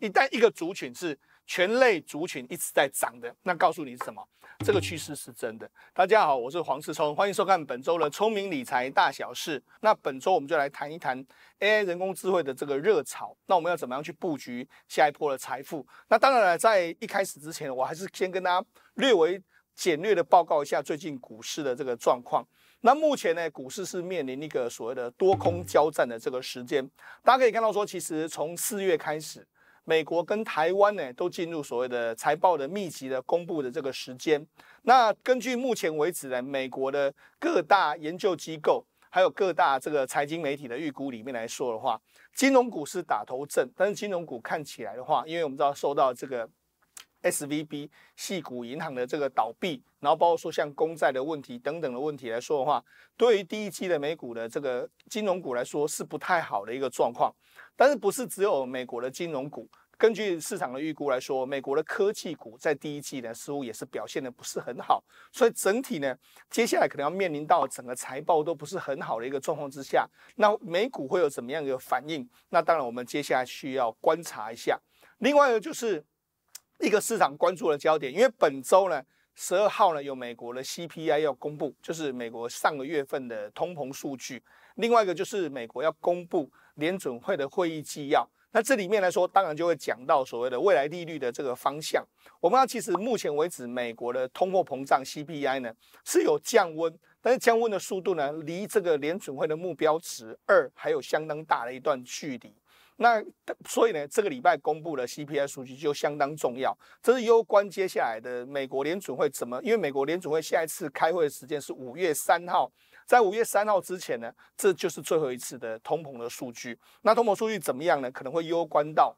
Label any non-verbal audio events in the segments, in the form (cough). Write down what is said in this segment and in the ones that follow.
一旦一个族群是全类族群一直在涨的，那告诉你是什么，这个趋势是真的。大家好，我是黄世聪，欢迎收看本周的聪明理财大小事。那本周我们就来谈一谈 AI 人工智慧的这个热潮。那我们要怎么样去布局下一波的财富？那当然，了，在一开始之前，我还是先跟大家略为简略的报告一下最近股市的这个状况。那目前呢，股市是面临一个所谓的多空交战的这个时间。大家可以看到，说其实从四月开始。美国跟台湾呢，都进入所谓的财报的密集的公布的这个时间。那根据目前为止呢，美国的各大研究机构还有各大这个财经媒体的预估里面来说的话，金融股是打头阵。但是金融股看起来的话，因为我们知道受到这个。S V B 系股银行的这个倒闭，然后包括说像公债的问题等等的问题来说的话，对于第一季的美股的这个金融股来说是不太好的一个状况。但是不是只有美国的金融股？根据市场的预估来说，美国的科技股在第一季呢似乎也是表现的不是很好。所以整体呢，接下来可能要面临到整个财报都不是很好的一个状况之下，那美股会有怎么样一个反应？那当然我们接下来需要观察一下。另外呢就是。一个市场关注的焦点，因为本周呢十二号呢有美国的 CPI 要公布，就是美国上个月份的通膨数据。另外一个就是美国要公布联准会的会议纪要，那这里面来说，当然就会讲到所谓的未来利率的这个方向。我们其实目前为止，美国的通货膨胀 CPI 呢是有降温，但是降温的速度呢，离这个联准会的目标值二还有相当大的一段距离。那所以呢，这个礼拜公布的 CPI 数据就相当重要，这是攸关接下来的美国联准会怎么，因为美国联准会下一次开会的时间是五月三号，在五月三号之前呢，这就是最后一次的通膨的数据。那通膨数据怎么样呢？可能会攸关到。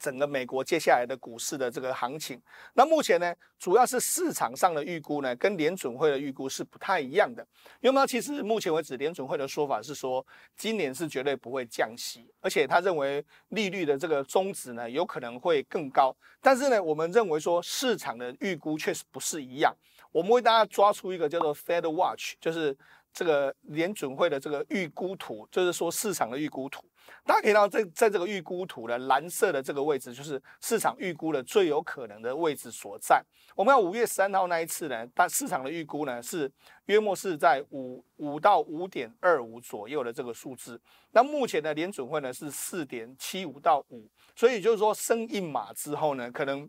整个美国接下来的股市的这个行情，那目前呢，主要是市场上的预估呢，跟联准会的预估是不太一样的。因为呢，其实目前为止，联准会的说法是说，今年是绝对不会降息，而且他认为利率的这个终止呢，有可能会更高。但是呢，我们认为说，市场的预估确实不是一样。我们为大家抓出一个叫做 Fed Watch，就是。这个联准会的这个预估图，就是说市场的预估图，大家可以看到，在在这个预估图的蓝色的这个位置，就是市场预估的最有可能的位置所在。我们要五月三号那一次呢，但市场的预估呢是约莫是在五五到五点二五左右的这个数字。那目前的联准会呢是四点七五到五，所以就是说升一码之后呢，可能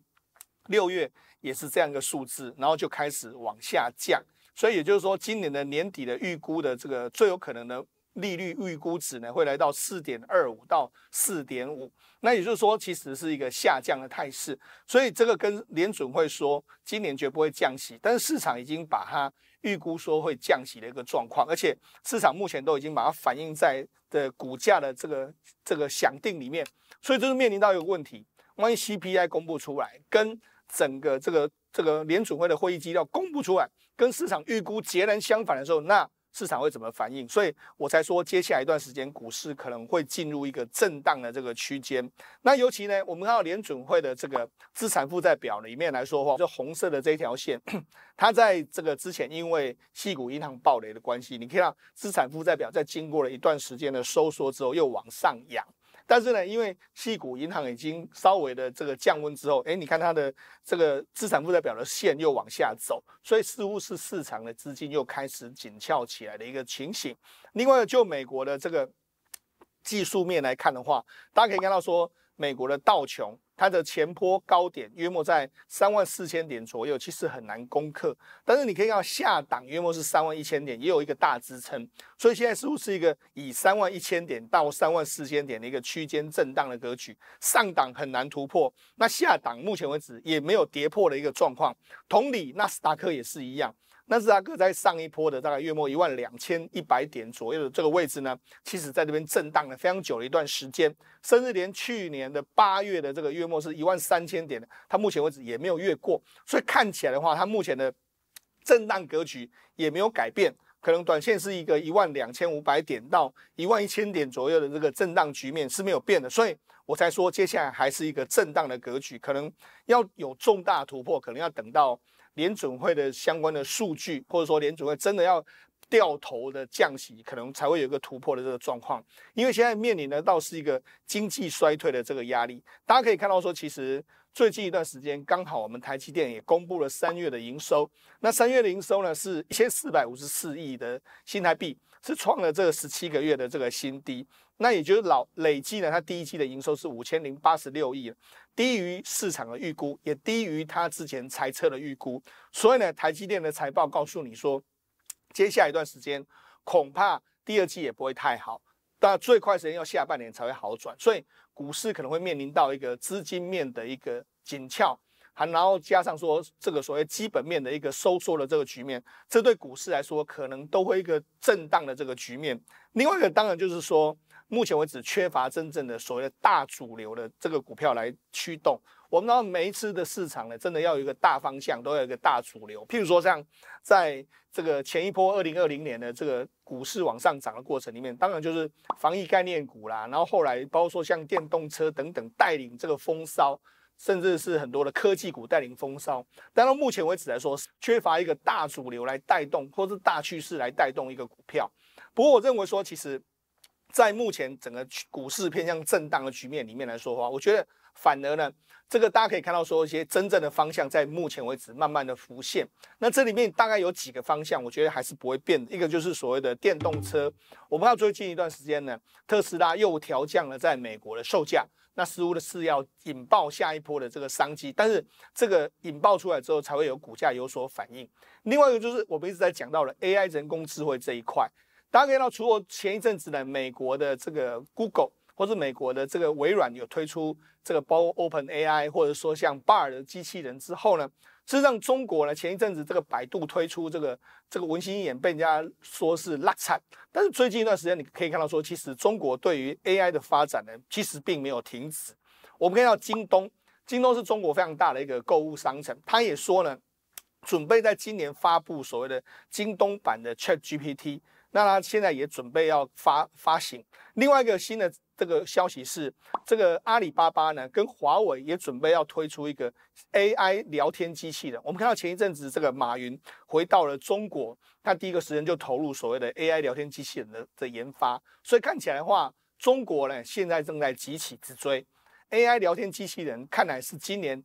六月也是这样一个数字，然后就开始往下降。所以也就是说，今年的年底的预估的这个最有可能的利率预估值呢，会来到四点二五到四点五。那也就是说，其实是一个下降的态势。所以这个跟联准会说今年绝不会降息，但是市场已经把它预估说会降息的一个状况，而且市场目前都已经把它反映在的股价的这个这个响定里面。所以就是面临到一个问题，万一 CPI 公布出来，跟整个这个。这个联准会的会议纪要公布出来，跟市场预估截然相反的时候，那市场会怎么反应？所以我才说，接下来一段时间股市可能会进入一个震荡的这个区间。那尤其呢，我们看到联准会的这个资产负债表里面来说的话，就红色的这一条线，它在这个之前因为系股银行暴雷的关系，你看资产负债表在经过了一段时间的收缩之后，又往上扬。但是呢，因为细股银行已经稍微的这个降温之后，哎，你看它的这个资产负债表的线又往下走，所以似乎是市场的资金又开始紧俏起来的一个情形。另外，就美国的这个技术面来看的话，大家可以看到说。美国的道琼，它的前坡高点约莫在三万四千点左右，其实很难攻克。但是你可以看到下档约莫是三万一千点，也有一个大支撑，所以现在似乎是一个以三万一千点到三万四千点的一个区间震荡的格局。上档很难突破，那下档目前为止也没有跌破的一个状况。同理，纳斯达克也是一样。那日加哥在上一波的大概月末一万两千一百点左右的这个位置呢，其实在这边震荡了非常久的一段时间，甚至连去年的八月的这个月末是一万三千点，它目前为止也没有越过，所以看起来的话，它目前的震荡格局也没有改变，可能短线是一个一万两千五百点到一万一千点左右的这个震荡局面是没有变的，所以我才说接下来还是一个震荡的格局，可能要有重大突破，可能要等到。联准会的相关的数据，或者说联准会真的要掉头的降息，可能才会有一个突破的这个状况。因为现在面临的倒是一个经济衰退的这个压力。大家可以看到说，其实最近一段时间，刚好我们台积电也公布了三月的营收，那三月的营收呢是一千四百五十四亿的新台币，是创了这十七个月的这个新低。那也就是老累计呢，它第一季的营收是五千零八十六亿，低于市场的预估，也低于它之前猜测的预估。所以呢，台积电的财报告诉你说，接下来一段时间恐怕第二季也不会太好，但最快时间要下半年才会好转。所以股市可能会面临到一个资金面的一个紧俏，还然后加上说这个所谓基本面的一个收缩的这个局面，这对股市来说可能都会一个震荡的这个局面。另外一个当然就是说。目前为止缺乏真正的所谓的大主流的这个股票来驱动。我们知道每一次的市场呢，真的要有一个大方向，都要有一个大主流。譬如说像在这个前一波二零二零年的这个股市往上涨的过程里面，当然就是防疫概念股啦。然后后来包括说像电动车等等带领这个风骚，甚至是很多的科技股带领风骚。但到目前为止来说，缺乏一个大主流来带动，或是大趋势来带动一个股票。不过我认为说，其实。在目前整个股市偏向震荡的局面里面来说的话，我觉得反而呢，这个大家可以看到，说一些真正的方向在目前为止慢慢的浮现。那这里面大概有几个方向，我觉得还是不会变。一个就是所谓的电动车，我们看到最近一段时间呢，特斯拉又调降了在美国的售价，那似乎的是要引爆下一波的这个商机。但是这个引爆出来之后，才会有股价有所反应。另外一个就是我们一直在讲到了 AI 人工智慧这一块。大家可以看到，除了前一阵子呢，美国的这个 Google 或者美国的这个微软有推出这个包括 Open AI 或者说像 Bar 的机器人之后呢，实上中国呢前一阵子这个百度推出这个这个文心一言被人家说是落惨。但是最近一段时间你可以看到说，其实中国对于 AI 的发展呢，其实并没有停止。我们看到京东，京东是中国非常大的一个购物商城，它也说呢，准备在今年发布所谓的京东版的 Chat GPT。那它现在也准备要发发行。另外一个新的这个消息是，这个阿里巴巴呢跟华为也准备要推出一个 AI 聊天机器人。我们看到前一阵子这个马云回到了中国，他第一个时间就投入所谓的 AI 聊天机器人的的研发。所以看起来的话，中国呢现在正在急起直追 AI 聊天机器人，看来是今年。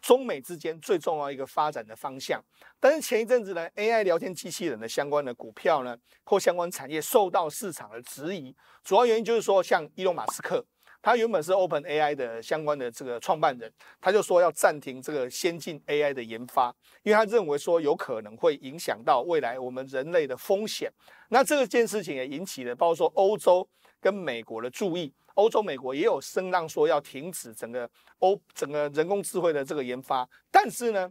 中美之间最重要一个发展的方向，但是前一阵子呢，AI 聊天机器人的相关的股票呢，或相关产业受到市场的质疑，主要原因就是说，像伊隆马斯克，他原本是 OpenAI 的相关的这个创办人，他就说要暂停这个先进 AI 的研发，因为他认为说有可能会影响到未来我们人类的风险。那这件事情也引起了，包括说欧洲。跟美国的注意，欧洲、美国也有声浪说要停止整个欧整个人工智慧的这个研发，但是呢，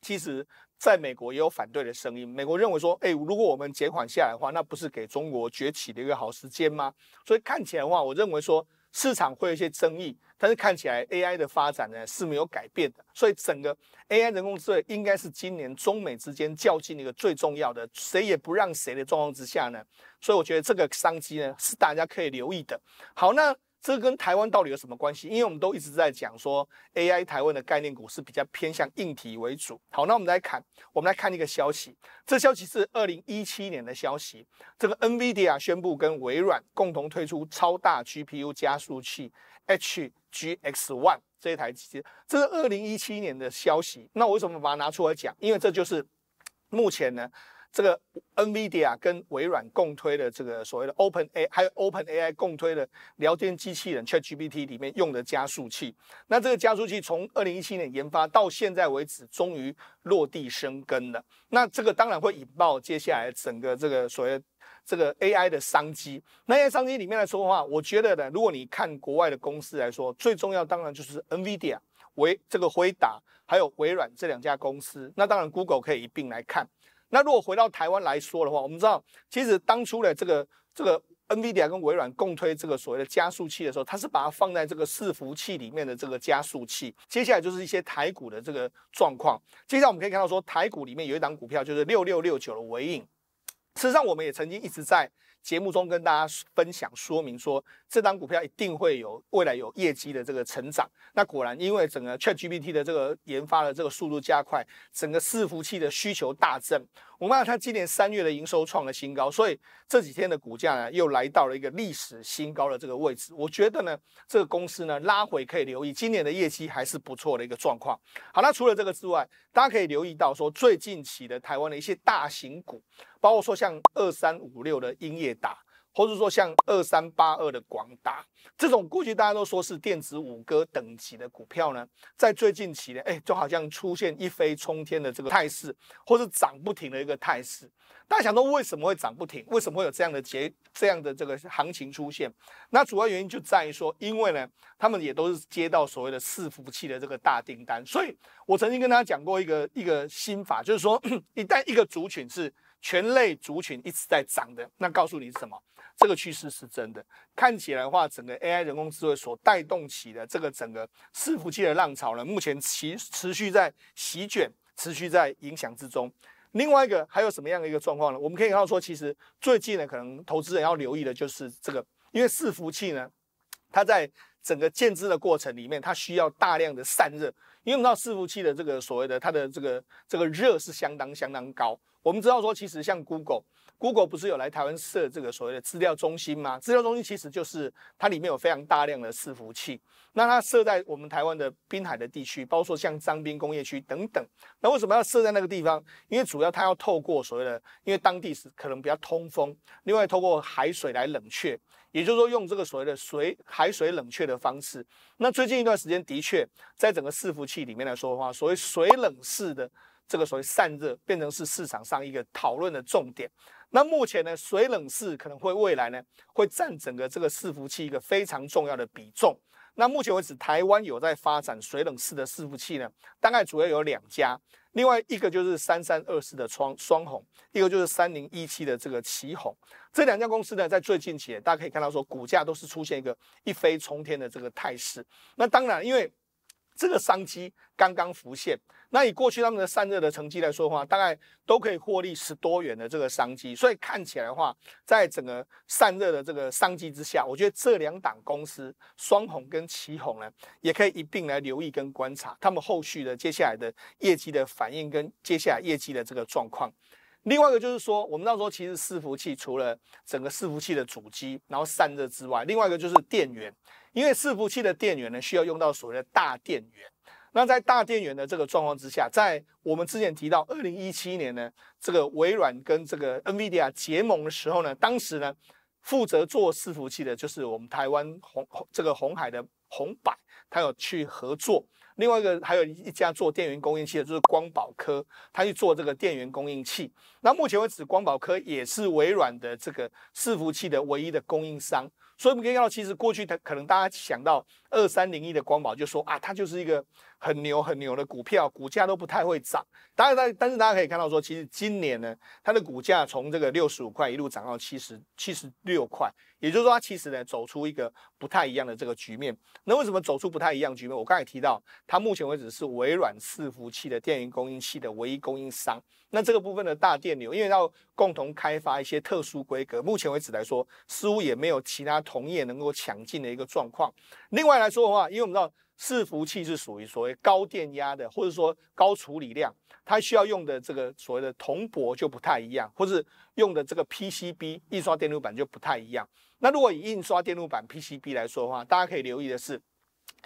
其实在美国也有反对的声音，美国认为说，哎，如果我们减缓下来的话，那不是给中国崛起的一个好时间吗？所以看起来的话，我认为说。市场会有一些争议，但是看起来 AI 的发展呢是没有改变的，所以整个 AI 人工智能应该是今年中美之间较劲的一个最重要的，谁也不让谁的状况之下呢，所以我觉得这个商机呢是大家可以留意的。好，那。这跟台湾到底有什么关系？因为我们都一直在讲说，AI 台湾的概念股是比较偏向硬体为主。好，那我们来看，我们来看一个消息。这消息是二零一七年的消息，这个 Nvidia 宣布跟微软共同推出超大 GPU 加速器 HGX One 这一台机器。这是二零一七年的消息。那我为什么把它拿出来讲？因为这就是目前呢。这个 NVIDIA 跟微软共推的这个所谓的 Open A，还有 Open AI 共推的聊天机器人 ChatGPT 里面用的加速器，那这个加速器从二零一七年研发到现在为止，终于落地生根了。那这个当然会引爆接下来整个这个所谓这个 AI 的商机。那 AI 商机里面来说的话，我觉得呢，如果你看国外的公司来说，最重要当然就是 NVIDIA、微这个辉达，还有微软这两家公司。那当然 Google 可以一并来看。那如果回到台湾来说的话，我们知道，其实当初的这个这个 Nvidia 跟微软共推这个所谓的加速器的时候，它是把它放在这个伺服器里面的这个加速器。接下来就是一些台股的这个状况。接下来我们可以看到说，台股里面有一档股票就是六六六九的尾影。事实上，我们也曾经一直在。节目中跟大家分享说明说，这张股票一定会有未来有业绩的这个成长。那果然，因为整个 ChatGPT 的这个研发的这个速度加快，整个伺服器的需求大增。我们看它今年三月的营收创了新高，所以这几天的股价呢又来到了一个历史新高的这个位置。我觉得呢，这个公司呢拉回可以留意，今年的业绩还是不错的一个状况。好，那除了这个之外，大家可以留意到说最近期的台湾的一些大型股。包括说像二三五六的英业达，或者说像二三八二的广达，这种估计大家都说是电子五哥等级的股票呢，在最近期呢，哎，就好像出现一飞冲天的这个态势，或是涨不停的一个态势。大家想说为什么会涨不停，为什么会有这样的结这样的这个行情出现？那主要原因就在于说，因为呢，他们也都是接到所谓的伺服器的这个大订单，所以我曾经跟大家讲过一个一个心法，就是说 (clears throat) 一旦一个族群是。全类族群一直在涨的，那告诉你是什么？这个趋势是真的。看起来的话，整个 AI 人工智慧所带动起的这个整个伺服器的浪潮呢，目前持持续在席卷，持续在影响之中。另外一个还有什么样的一个状况呢？我们可以看到说，其实最近呢，可能投资人要留意的就是这个，因为伺服器呢，它在整个建制的过程里面，它需要大量的散热。因为我们知道伺服器的这个所谓的它的这个这个热是相当相当高。我们知道说，其实像 Google，Google 不是有来台湾设这个所谓的资料中心吗？资料中心其实就是它里面有非常大量的伺服器，那它设在我们台湾的滨海的地区，包括说像张滨工业区等等。那为什么要设在那个地方？因为主要它要透过所谓的，因为当地是可能比较通风，另外透过海水来冷却，也就是说用这个所谓的水海水冷却的方式。那最近一段时间的确，在整个伺服器里面来说的话，所谓水冷式的。这个所谓散热变成是市场上一个讨论的重点。那目前呢，水冷式可能会未来呢，会占整个这个伺服器一个非常重要的比重。那目前为止，台湾有在发展水冷式的伺服器呢，大概主要有两家。另外一个就是三三二四的双双红，一个就是三零一七的这个奇红。这两家公司呢，在最近期大家可以看到，说股价都是出现一个一飞冲天的这个态势。那当然，因为这个商机刚刚浮现，那以过去他们的散热的成绩来说的话，大概都可以获利十多元的这个商机，所以看起来的话，在整个散热的这个商机之下，我觉得这两档公司双红跟奇红呢，也可以一并来留意跟观察他们后续的接下来的业绩的反应跟接下来业绩的这个状况。另外一个就是说，我们那时候其实伺服器除了整个伺服器的主机，然后散热之外，另外一个就是电源，因为伺服器的电源呢需要用到所谓的大电源。那在大电源的这个状况之下，在我们之前提到二零一七年呢，这个微软跟这个 NVIDIA 结盟的时候呢，当时呢负责做伺服器的就是我们台湾红这个红海的。红板，他有去合作；另外一个还有一家做电源供应器的，就是光宝科，他去做这个电源供应器。那目前为止，光宝科也是微软的这个伺服器的唯一的供应商。所以我们可以看到，其实过去的可能大家想到。二三零一的光宝就说啊，它就是一个很牛很牛的股票，股价都不太会涨。当然，但但是大家可以看到，说其实今年呢，它的股价从这个六十五块一路涨到七十七十六块，也就是说它其实呢走出一个不太一样的这个局面。那为什么走出不太一样局面？我刚才提到，它目前为止是微软伺服器的电源供应器的唯一供应商。那这个部分的大电流，因为要共同开发一些特殊规格，目前为止来说，似乎也没有其他同业能够抢进的一个状况。另外，来说的话，因为我们知道伺服器是属于所谓高电压的，或者说高处理量，它需要用的这个所谓的铜箔就不太一样，或者用的这个 PCB 印刷电路板就不太一样。那如果以印刷电路板 PCB 来说的话，大家可以留意的是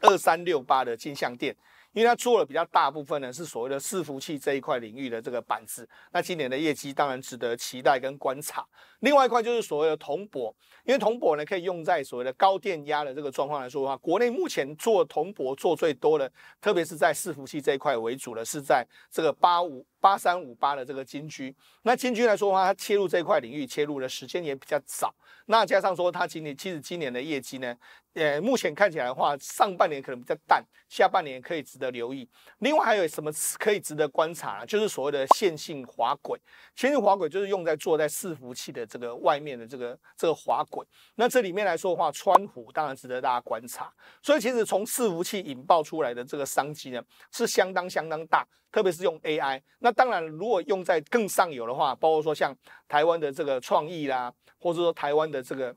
二三六八的金相电。因为它做了比较大部分呢，是所谓的伺服器这一块领域的这个板子。那今年的业绩当然值得期待跟观察。另外一块就是所谓的铜箔，因为铜箔呢可以用在所谓的高电压的这个状况来说的话，国内目前做铜箔做最多的，特别是在伺服器这一块为主的，是在这个八五。八三五八的这个金居，那金居来说的话，它切入这一块领域，切入的时间也比较早。那加上说，它今年其实今年的业绩呢，呃，目前看起来的话，上半年可能比较淡，下半年可以值得留意。另外还有什么可以值得观察？呢？就是所谓的线性滑轨，线性滑轨就是用在做在伺服器的这个外面的这个这个滑轨。那这里面来说的话，川湖当然值得大家观察。所以其实从伺服器引爆出来的这个商机呢，是相当相当大。特别是用 AI，那当然，如果用在更上游的话，包括说像台湾的这个创意啦，或者说台湾的这个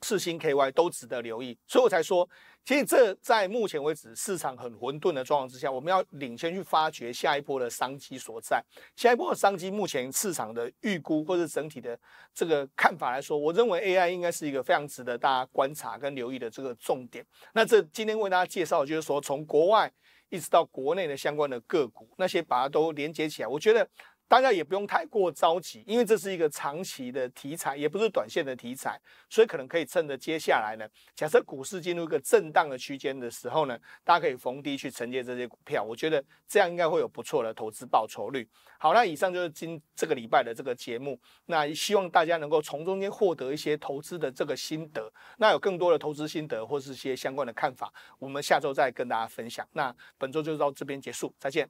四新 KY 都值得留意。所以我才说，其实这在目前为止市场很混沌的状况之下，我们要领先去发掘下一波的商机所在。下一波的商机，目前市场的预估或者整体的这个看法来说，我认为 AI 应该是一个非常值得大家观察跟留意的这个重点。那这今天为大家介绍，就是说从国外。一直到国内的相关的个股，那些把它都连接起来，我觉得。大家也不用太过着急，因为这是一个长期的题材，也不是短线的题材，所以可能可以趁着接下来呢，假设股市进入一个震荡的区间的时候呢，大家可以逢低去承接这些股票，我觉得这样应该会有不错的投资报酬率。好，那以上就是今这个礼拜的这个节目，那希望大家能够从中间获得一些投资的这个心得。那有更多的投资心得或是一些相关的看法，我们下周再跟大家分享。那本周就到这边结束，再见。